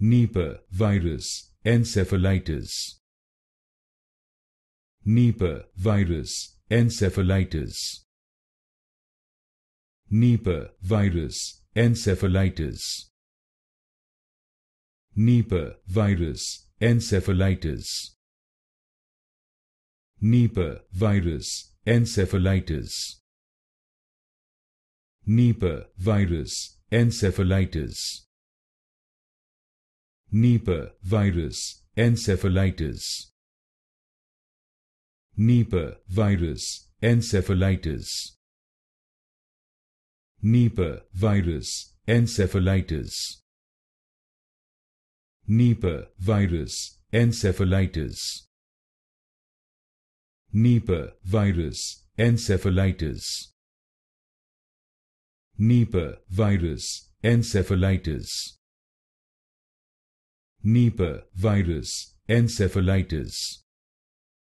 Nipah virus, encephalitis. Nipah virus, encephalitis. Nipah virus, encephalitis. Nipah virus, encephalitis. Nipah virus, encephalitis. Nipah virus, encephalitis. Nipah virus, encephalitis. Nipah virus, encephalitis. Nipah virus, encephalitis. Nipah virus, encephalitis. Nipah virus, encephalitis. Nipah virus, encephalitis. Nipah virus, encephalitis